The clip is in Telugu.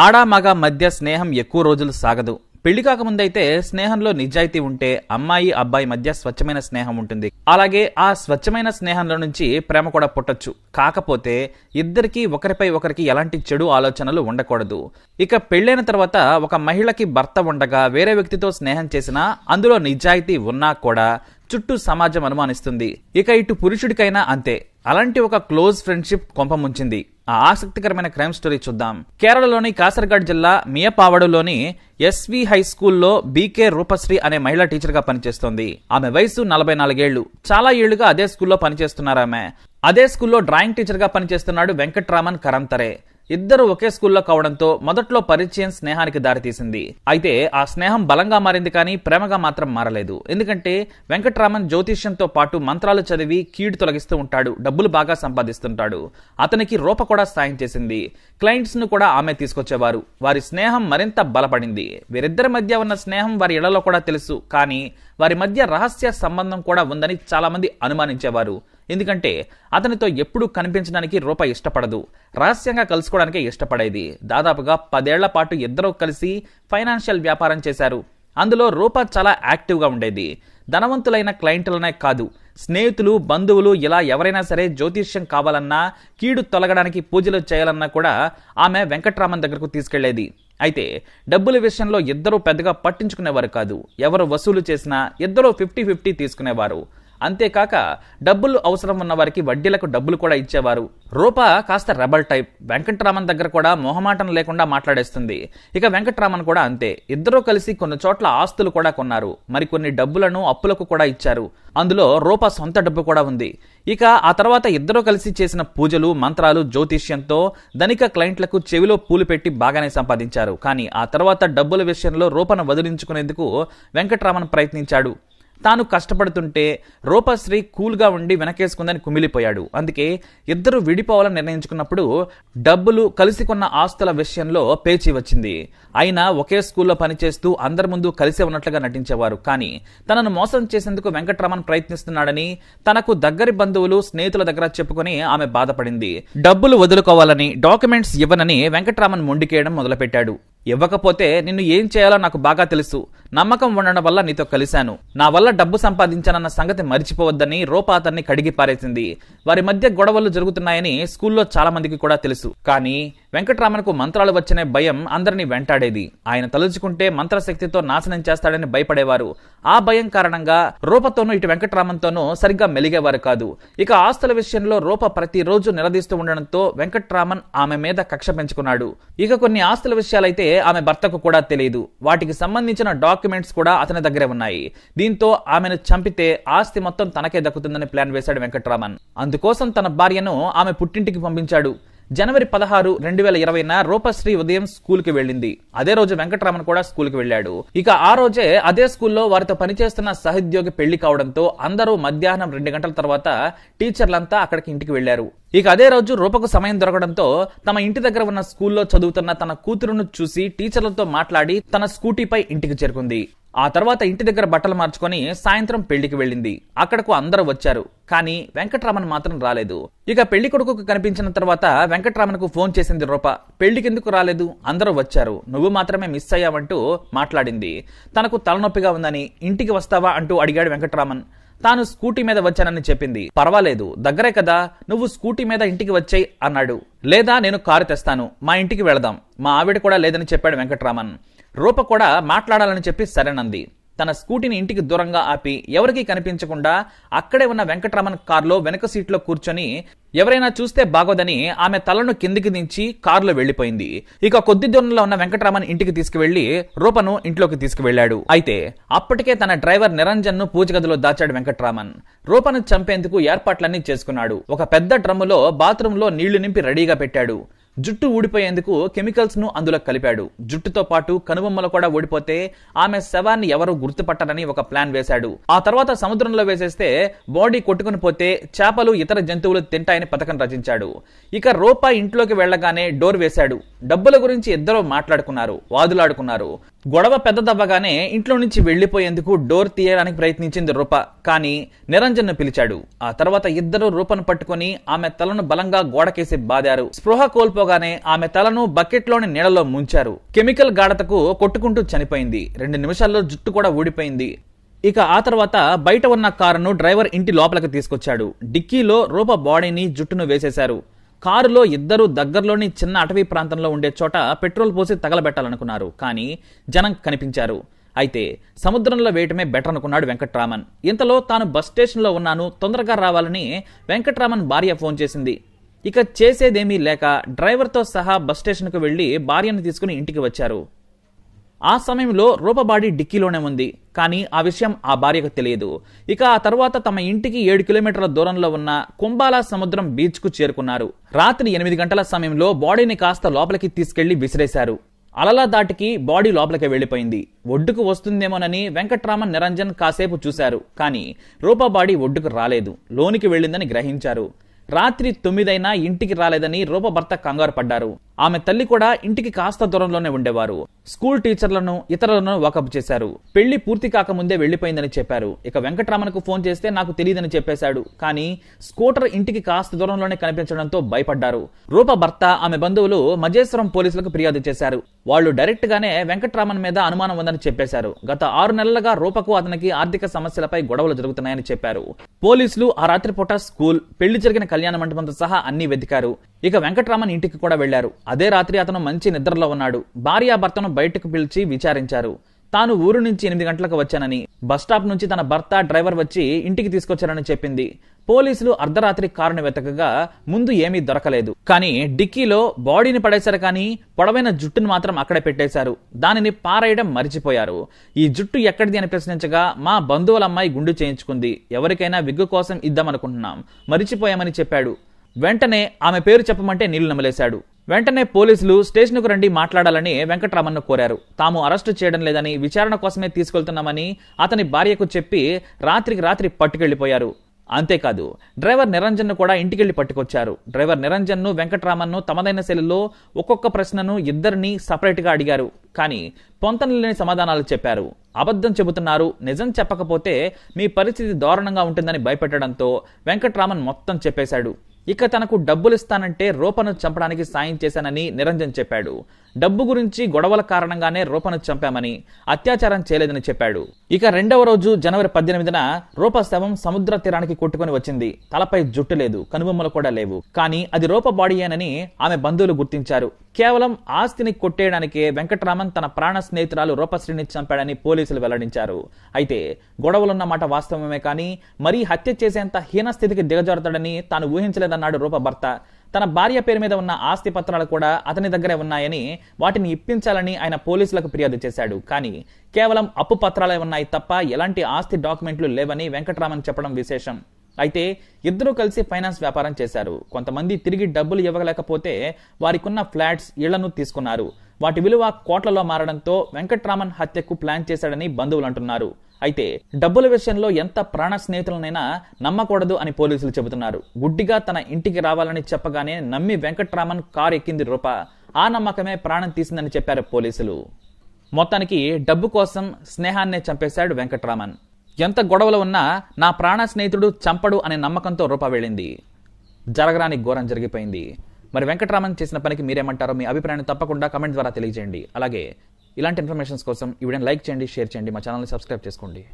ఆడా మగ మధ్య స్నేహం ఎక్కువ రోజులు సాగదు పెళ్లి కాకముందైతే స్నేహంలో నిజాయితీ ఉంటే అమ్మాయి అబ్బాయి మధ్య స్వచ్ఛమైన స్నేహం ఉంటుంది అలాగే ఆ స్వచ్ఛమైన స్నేహంలో నుంచి ప్రేమ కూడా పుట్టొచ్చు కాకపోతే ఇద్దరికి ఒకరిపై ఒకరికి ఎలాంటి చెడు ఆలోచనలు ఉండకూడదు ఇక పెళ్లైన తర్వాత ఒక మహిళకి భర్త ఉండగా వేరే వ్యక్తితో స్నేహం చేసినా అందులో నిజాయితీ ఉన్నా కూడా చుట్టూ సమాజం అనుమానిస్తుంది ఇక ఇటు పురుషుడికైనా అంతే అలాంటి ఒక క్లోజ్ ఫ్రెండ్షిప్ కొంపముంచింది ఆ ఆసక్తికరమైన క్రైమ్ స్టోరీ చూద్దాం కేరళలోని కాసర్గాడ్ జిల్లా మియపావడులోని ఎస్వి హై స్కూల్లో బీకే రూపశ్రీ అనే మహిళా టీచర్గా పనిచేస్తోంది ఆమె వయసు నలభై నాలుగేళ్లు చాలా ఏళ్లుగా అదే స్కూల్లో పనిచేస్తున్నారు ఆమె అదే స్కూల్లో డ్రాయింగ్ టీచర్గా పనిచేస్తున్నాడు వెంకట్రామన్ కరంతరే ఇద్దరు ఒకే స్కూల్లో కావడంతో మొదట్లో పరిచయం స్నేహానికి దారితీసింది అయితే ఆ స్నేహం బలంగా మారింది కానీ ప్రేమగా మాత్రం మారలేదు ఎందుకంటే వెంకట్రామన్ జ్యోతిష్యంతో పాటు మంత్రాలు చదివి కీడు తొలగిస్తూ ఉంటాడు డబ్బులు బాగా సంపాదిస్తుంటాడు అతనికి రూప కూడా సాయం చేసింది క్లయింట్స్ ను కూడా ఆమె తీసుకొచ్చేవారు వారి స్నేహం మరింత బలపడింది వీరిద్దరి మధ్య ఉన్న స్నేహం వారి ఇళ్లలో కూడా తెలుసు కానీ వారి మధ్య రహస్య సంబంధం కూడా ఉందని చాలామంది అనుమానించేవారు ఎందుకంటే అతనితో ఎప్పుడూ కనిపించడానికి రూప ఇష్టపడదు రహస్యంగా కలుసుకోవడానికే ఇష్టపడేది దాదాపుగా పదేళ్ల పాటు ఇద్దరూ కలిసి ఫైనాన్షియల్ వ్యాపారం చేశారు అందులో రూప చాలా యాక్టివ్గా ఉండేది ధనవంతులైన క్లయింట్లనే కాదు స్నేహితులు బంధువులు ఇలా ఎవరైనా సరే జ్యోతిష్యం కావాలన్నా కీడు తొలగడానికి పూజలు చేయాలన్నా కూడా ఆమె వెంకట్రామన్ దగ్గరకు తీసుకెళ్లేది అయితే డబ్బుల విషయంలో ఇద్దరూ పెద్దగా పట్టించుకునేవారు కాదు ఎవరు వసూలు చేసినా ఇద్దరూ ఫిఫ్టీ ఫిఫ్టీ తీసుకునేవారు అంతేకాక డబ్బులు అవసరం ఉన్న వారికి వడ్డీలకు డబ్బులు కూడా ఇచ్చేవారు రూప కాస్త రెబల్ టైప్ వెంకట్రామన్ దగ్గర కూడా మొహమాటం లేకుండా మాట్లాడేస్తుంది ఇక వెంకట్రామన్ కూడా అంతే ఇద్దరూ కలిసి కొన్ని చోట్ల ఆస్తులు కూడా కొన్నారు మరికొన్ని డబ్బులను అప్పులకు కూడా ఇచ్చారు అందులో రూప సొంత డబ్బు కూడా ఉంది ఇక ఆ తర్వాత ఇద్దరూ కలిసి చేసిన పూజలు మంత్రాలు జ్యోతిష్యంతో ధనిక క్లయింట్లకు చెవిలో పూలు పెట్టి బాగానే సంపాదించారు కానీ ఆ తర్వాత డబ్బుల విషయంలో రూపను వదిలించుకునేందుకు వెంకట్రామన్ ప్రయత్నించాడు తాను కష్టపడుతుంటే రూపశ్రీ కూల్గా ఉండి వెనకేసుకుందని కుమిలిపోయాడు అందుకే ఇద్దరు విడిపోవాలని నిర్ణయించుకున్నప్పుడు డబ్బులు కలిసి కొన్న ఆస్తుల విషయంలో పేచి వచ్చింది అయినా ఒకే స్కూల్లో పనిచేస్తూ అందరి ముందు కలిసే ఉన్నట్లుగా నటించేవారు కానీ తనను మోసం చేసేందుకు వెంకట్రామన్ ప్రయత్నిస్తున్నాడని తనకు దగ్గరి బంధువులు స్నేహితుల దగ్గర చెప్పుకుని ఆమె బాధపడింది డబ్బులు వదులుకోవాలని డాక్యుమెంట్స్ ఇవ్వనని వెంకట్రామన్ మొండికేయడం మొదలుపెట్టాడు ఇవ్వకపోతే నిన్ను ఏం చేయాలో నాకు బాగా తెలుసు నమ్మకం ఉండడం వల్ల నీతో కలిశాను నా వల్ల డబ్బు సంపాదించానన్న సంగతి మర్చిపోవద్దని రూపా అతన్ని కడిగి పారేసింది వారి మధ్య గొడవలు జరుగుతున్నాయని స్కూల్లో చాలా మందికి కూడా తెలుసు కానీ వెంకటరామన్కు మంత్రాలు వచ్చనే భయం అందరినీ వెంటాడేది ఆయన తలుచుకుంటే మంత్రశక్తితో నాశనం చేస్తాడని భయపడేవారు ఆ భయం కారణంగా రూపతోనూ ఇటు వెంకటరామన్తోనూ సరిగ్గా మెలిగేవారు కాదు ఇక ఆస్తుల విషయంలో రూప ప్రతిరోజు నిలదీస్తూ ఉండడంతో వెంకట్రామన్ ఆమె మీద కక్ష పెంచుకున్నాడు ఇక కొన్ని ఆస్తుల విషయాలైతే ఆమె భర్తకు కూడా తెలియదు వాటికి సంబంధించిన డాక్యుమెంట్స్ కూడా అతని దగ్గరే ఉన్నాయి దీంతో ఆమెను చంపితే ఆస్తి మొత్తం తనకే దక్కుతుందని ప్లాన్ వేశాడు వెంకట్రామన్ అందుకోసం తన భార్యను ఆమె పుట్టింటికి పంపించాడు జనవరి పదహారు రెండు వేల ఇరవైన రూపశ్రీ ఉదయం స్కూల్ కి వెళ్ళింది అదే రోజు వెంకటరామన్ కూడా స్కూల్ కి వెళ్ళాడు ఇక ఆ రోజే అదే స్కూల్లో వారితో పనిచేస్తున్న సహోద్యోగి పెళ్లి కావడంతో అందరూ మధ్యాహ్నం రెండు గంటల తర్వాత టీచర్లంతా అక్కడికి ఇంటికి వెళ్లారు ఇక అదే రోజు రూపకు సమయం దొరకడంతో తమ ఇంటి దగ్గర ఉన్న స్కూల్లో చదువుతున్న తన కూతురును చూసి టీచర్లతో మాట్లాడి తన స్కూటీపై ఇంటికి చేరుకుంది ఆ తర్వాత ఇంటి దగ్గర బట్టలు మార్చుకొని సాయంత్రం పెళ్లికి వెళ్ళింది అక్కడకు అందరూ వచ్చారు కానీ వెంకట్రామన్ మాత్రం రాలేదు ఇక పెళ్లి కొడుకుకు కనిపించిన తర్వాత కు ఫోన్ చేసింది రూప పెళ్లికెందుకు రాలేదు అందరూ వచ్చారు నువ్వు మాత్రమే మిస్ అయ్యావంటూ మాట్లాడింది తనకు తలనొప్పిగా ఉందని ఇంటికి వస్తావా అంటూ అడిగాడు వెంకట్రామన్ తాను స్కూటీ మీద వచ్చానని చెప్పింది పర్వాలేదు దగ్గరే కదా నువ్వు స్కూటీ మీద ఇంటికి వచ్చాయి అన్నాడు లేదా నేను కారు తెస్తాను మా ఇంటికి వెళదాం మా ఆవిడ కూడా లేదని చెప్పాడు వెంకట్రామన్ రూప కూడా మాట్లాడాలని చెప్పి సరేనంది తన స్కూటీని ఇంటికి దూరంగా ఆపి ఎవరికీ కనిపించకుండా అక్కడే ఉన్న వెంకటరామన్ కారులో వెనక సీట్లో కూర్చొని ఎవరైనా చూస్తే బాగోదని ఆమె తలను కిందికి దించి కారులో వెళ్లిపోయింది ఇక కొద్ది దూరంలో ఉన్న వెంకటరామన్ ఇంటికి తీసుకువెళ్లి రూపను ఇంట్లోకి తీసుకువెళ్లాడు అయితే అప్పటికే తన డ్రైవర్ నిరంజన్ ను గదిలో దాచాడు వెంకటరామన్ రూపను చంపేందుకు ఏర్పాట్లన్నీ చేసుకున్నాడు ఒక పెద్ద డ్రమ్ములో బాత్రూంలో నీళ్లు నింపి రెడీగా పెట్టాడు జుట్టు ఊడిపోయేందుకు కెమికల్స్ ను అందులో కలిపాడు జుట్టుతో పాటు కనుబొమ్మలు కూడా ఊడిపోతే ఆమె శవాన్ని ఎవరు గుర్తుపట్టరని ఒక ప్లాన్ వేశాడు ఆ తర్వాత సముద్రంలో వేసేస్తే బాడీ కొట్టుకుని పోతే చేపలు ఇతర జంతువులు తింటాయని పథకం రచించాడు ఇక రోపా ఇంట్లోకి వెళ్లగానే డోర్ వేశాడు డబ్బుల గురించి ఇద్దరు మాట్లాడుకున్నారు వాదులాడుకున్నారు గొడవ పెద్దదవ్వగానే ఇంట్లో నుంచి వెళ్లిపోయేందుకు డోర్ తీయడానికి ప్రయత్నించింది రూప కానీ నిరంజన్ను పిలిచాడు ఆ తర్వాత ఇద్దరు రూపను పట్టుకుని ఆమె తలను బలంగా గోడకేసి బాదారు స్పృహ కోల్పోగానే ఆమె తలను బకెట్లోని నీడలో ముంచారు కెమికల్ గాఢతకు కొట్టుకుంటూ చనిపోయింది రెండు నిమిషాల్లో జుట్టు కూడా ఊడిపోయింది ఇక ఆ తర్వాత బయట ఉన్న కారును డ్రైవర్ ఇంటి లోపలికి తీసుకొచ్చాడు డిక్కీలో రూప బాడీని జుట్టును వేసేశారు కారులో ఇద్దరు దగ్గరలోని చిన్న అటవీ ప్రాంతంలో ఉండే చోట పెట్రోల్ పోసి తగలబెట్టాలనుకున్నారు కానీ జనం కనిపించారు అయితే సముద్రంలో వేయటమే బెటర్ అనుకున్నాడు వెంకట్రామన్ ఇంతలో తాను బస్ స్టేషన్లో ఉన్నాను తొందరగా రావాలని వెంకట్రామన్ భార్య ఫోన్ చేసింది ఇక చేసేదేమీ లేక డ్రైవర్తో సహా బస్ స్టేషన్కు వెళ్ళి భార్యను తీసుకుని ఇంటికి వచ్చారు ఆ సమయంలో రూపబాడి డిక్కీలోనే ఉంది కానీ ఆ విషయం ఆ భార్యకు తెలియదు ఇక ఆ తర్వాత తమ ఇంటికి ఏడు కిలోమీటర్ల దూరంలో ఉన్న కుంబాల సముద్రం బీచ్కు చేరుకున్నారు రాత్రి ఎనిమిది గంటల సమయంలో బాడీని కాస్త లోపలికి తీసుకెళ్లి విసిరేశారు అలల దాటికి బాడీ లోపలికి వెళ్ళిపోయింది ఒడ్డుకు వస్తుందేమోనని వెంకట్రామన్ నిరంజన్ కాసేపు చూశారు కానీ రూపబాడి ఒడ్డుకు రాలేదు లోనికి వెళ్ళిందని గ్రహించారు రాత్రి తొమ్మిదైనా ఇంటికి రాలేదని రూపభర్త కంగారు పడ్డారు ఆమె తల్లి కూడా ఇంటికి కాస్త దూరంలోనే ఉండేవారు స్కూల్ టీచర్లను ఇతరులను వాకప్ చేశారు పెళ్లి పూర్తి కాకముందే వెళ్లిపోయిందని చెప్పారు ఇక వెంకటరామన్కు ఫోన్ చేస్తే నాకు తెలియదని చెప్పేశాడు కానీ స్కూటర్ ఇంటికి కాస్త దూరంలోనే కనిపించడంతో భయపడ్డారు రూప భర్త ఆమె బంధువులు మజేశ్వరం పోలీసులకు ఫిర్యాదు చేశారు వాళ్ళు డైరెక్ట్ గానే వెంకటరామన్ మీద అనుమానం ఉందని చెప్పేశారు గత ఆరు నెలలుగా రూపకు అతనికి ఆర్థిక సమస్యలపై గొడవలు జరుగుతున్నాయని చెప్పారు పోలీసులు ఆ రాత్రిపూట స్కూల్ పెళ్లి జరిగిన కళ్యాణ మండపంతో సహా అన్ని వెతికారు ఇక వెంకట్రామన్ ఇంటికి కూడా వెళ్లారు అదే రాత్రి అతను మంచి నిద్రలో ఉన్నాడు భార్యాభర్తను బయటకు పిలిచి విచారించారు తాను ఊరు నుంచి ఎనిమిది గంటలకు వచ్చానని బస్టాప్ నుంచి తన భర్త డ్రైవర్ వచ్చి ఇంటికి తీసుకొచ్చారని చెప్పింది పోలీసులు అర్ధరాత్రి కారును వెతకగా ముందు ఏమీ దొరకలేదు కానీ డిక్కీలో బాడీని పడేశారు కానీ పొడవైన జుట్టును మాత్రం అక్కడే పెట్టేశారు దానిని పారేయడం మరిచిపోయారు ఈ జుట్టు ఎక్కడిది అని ప్రశ్నించగా మా బంధువుల అమ్మాయి గుండు చేయించుకుంది ఎవరికైనా విగ్గు కోసం ఇద్దామనుకుంటున్నాం మరిచిపోయామని చెప్పాడు వెంటనే ఆమె పేరు చెప్పమంటే నీళ్లు నమలేశాడు వెంటనే పోలీసులు స్టేషన్కు రండి మాట్లాడాలని వెంకటరామన్ను కోరారు తాము అరెస్టు చేయడం లేదని విచారణ కోసమే తీసుకెళ్తున్నామని అతని భార్యకు చెప్పి రాత్రికి రాత్రి పట్టుకెళ్లిపోయారు అంతేకాదు డ్రైవర్ నిరంజన్ను కూడా ఇంటికెళ్లి పట్టుకొచ్చారు డ్రైవర్ నిరంజన్ను వెంకటరామన్ను తమదైన శైలిలో ఒక్కొక్క ప్రశ్నను ఇద్దరిని సపరేట్గా అడిగారు కానీ పొంతనలేని సమాధానాలు చెప్పారు అబద్ధం చెబుతున్నారు నిజం చెప్పకపోతే మీ పరిస్థితి దారుణంగా ఉంటుందని భయపెట్టడంతో వెంకట్రామన్ మొత్తం చెప్పేశాడు ఇక తనకు డబ్బులు ఇస్తానంటే రూపను చంపడానికి సాయం చేశానని నిరంజన్ చెప్పాడు డబ్బు గురించి గొడవల కారణంగానే రూపను చంపామని అత్యాచారం చేయలేదని చెప్పాడు ఇక రెండవ రోజు జనవరి పద్దెనిమిదిన రూపస్తవం సముద్ర తీరానికి కొట్టుకుని వచ్చింది తలపై జుట్టు లేదు కనుబొమ్మలు కూడా లేవు కానీ అది రూప బాడీయేనని ఆమె బంధువులు గుర్తించారు కేవలం ఆస్తిని కొట్టేయడానికే వెంకటరామన్ తన ప్రాణ స్నేహితురాలు రూపశ్రీని చంపాడని పోలీసులు వెల్లడించారు అయితే గొడవలున్న మాట వాస్తవమే కానీ మరీ హత్య చేసేంత హీన స్థితికి దిగజారుతాడని తాను ఊహించలేదన్నాడు రూప భర్త తన భార్య పేరు మీద ఉన్న ఆస్తి పత్రాలు కూడా అతని దగ్గరే ఉన్నాయని వాటిని ఇప్పించాలని ఆయన పోలీసులకు ఫిర్యాదు చేశాడు కానీ కేవలం అప్పు పత్రాలే ఉన్నాయి తప్ప ఎలాంటి ఆస్తి డాక్యుమెంట్లు లేవని వెంకటరామన్ చెప్పడం విశేషం అయితే ఇద్దరూ కలిసి ఫైనాన్స్ వ్యాపారం చేశారు కొంతమంది తిరిగి డబ్బులు ఇవ్వలేకపోతే వారికున్న ఫ్లాట్స్ ఇళ్లను తీసుకున్నారు వాటి విలువ కోట్లలో మారడంతో వెంకట్రామన్ హత్యకు ప్లాన్ చేశాడని బంధువులు అంటున్నారు అయితే డబ్బుల విషయంలో ఎంత ప్రాణ స్నేహితులనైనా నమ్మకూడదు అని పోలీసులు చెబుతున్నారు గుడ్డిగా తన ఇంటికి రావాలని చెప్పగానే నమ్మి వెంకట్రామన్ కారు ఎక్కింది రూప ఆ నమ్మకమే ప్రాణం తీసిందని చెప్పారు పోలీసులు మొత్తానికి డబ్బు కోసం స్నేహాన్నే చంపేశాడు వెంకట్రామన్ ఎంత గొడవలు ఉన్నా నా ప్రాణ స్నేహితుడు చంపడు అనే నమ్మకంతో రూప వెళ్ళింది జరగరాని ఘోరం జరిగిపోయింది మరి వెంకటరామన్ చేసిన పనికి మీరేమంటారో మీ అభిప్రాయాన్ని తప్పకుండా కమెంట్ ద్వారా తెలియజేయండి అలాగే ఇలాంటి ఇన్ఫర్మేషన్స్ కోసం ఈ లైక్ చేయండి షేర్ చేయండి మా ఛానల్ని సబ్స్క్రైబ్ చేసుకోండి